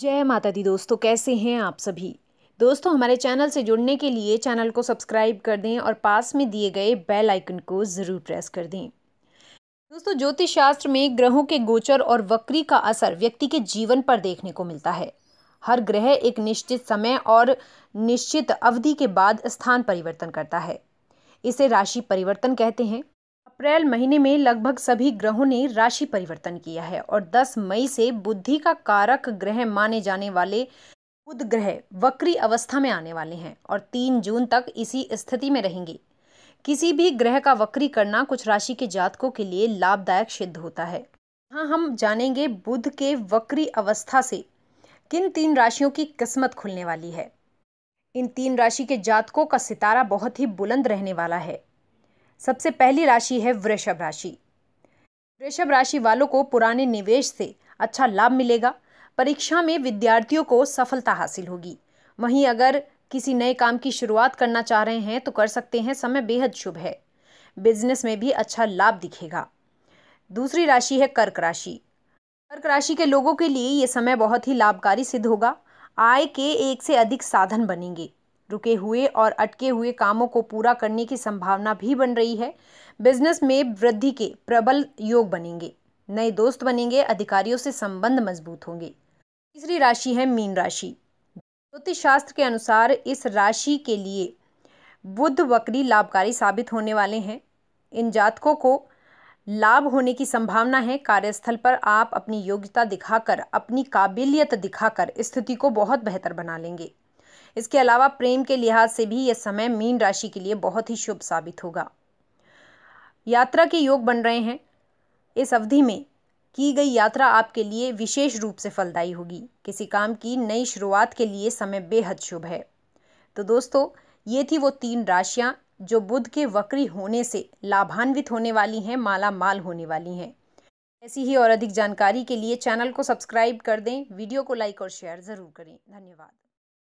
जय माता दी दोस्तों कैसे हैं आप सभी दोस्तों हमारे चैनल से जुड़ने के लिए चैनल को सब्सक्राइब कर दें और पास में दिए गए बेल आइकन को ज़रूर प्रेस कर दें दोस्तों ज्योतिष शास्त्र में ग्रहों के गोचर और वक्री का असर व्यक्ति के जीवन पर देखने को मिलता है हर ग्रह एक निश्चित समय और निश्चित अवधि के बाद स्थान परिवर्तन करता है इसे राशि परिवर्तन कहते हैं अप्रैल महीने में लगभग सभी ग्रहों ने राशि परिवर्तन किया है और 10 मई से बुद्धि का कारक ग्रह माने जाने वाले बुध ग्रह वक्री अवस्था में आने वाले हैं और 3 जून तक इसी स्थिति में रहेंगे किसी भी ग्रह का वक्री करना कुछ राशि के जातकों के लिए लाभदायक सिद्ध होता है यहाँ हम जानेंगे बुध के वक्री अवस्था से किन तीन राशियों की किस्मत खुलने वाली है इन तीन राशि के जातकों का सितारा बहुत ही बुलंद रहने वाला है सबसे पहली राशि है वृषभ राशि वृषभ राशि वालों को पुराने निवेश से अच्छा लाभ मिलेगा परीक्षा में विद्यार्थियों को सफलता हासिल होगी वहीं अगर किसी नए काम की शुरुआत करना चाह रहे हैं तो कर सकते हैं समय बेहद शुभ है बिजनेस में भी अच्छा लाभ दिखेगा दूसरी राशि है कर्क राशि कर्क राशि के लोगों के लिए ये समय बहुत ही लाभकारी सिद्ध होगा आय के एक से अधिक साधन बनेंगे रुके हुए और अटके हुए कामों को पूरा करने की संभावना भी बन रही है बिजनेस में वृद्धि के प्रबल योग बनेंगे नए दोस्त बनेंगे अधिकारियों से संबंध मजबूत होंगे तीसरी राशि है मीन राशि ज्योतिष शास्त्र के अनुसार इस राशि के लिए बुद्ध वक्री लाभकारी साबित होने वाले हैं इन जातकों को लाभ होने की संभावना है कार्यस्थल पर आप अपनी योग्यता दिखाकर अपनी काबिलियत दिखाकर स्थिति को बहुत बेहतर बना लेंगे इसके अलावा प्रेम के लिहाज से भी यह समय मीन राशि के लिए बहुत ही शुभ साबित होगा यात्रा के योग बन रहे हैं इस अवधि में की गई यात्रा आपके लिए विशेष रूप से फलदायी होगी किसी काम की नई शुरुआत के लिए समय बेहद शुभ है तो दोस्तों ये थी वो तीन राशियाँ जो बुध के वक्री होने से लाभान्वित होने वाली हैं माला माल होने वाली हैं ऐसी ही और अधिक जानकारी के लिए चैनल को सब्सक्राइब कर दें वीडियो को लाइक और शेयर ज़रूर करें धन्यवाद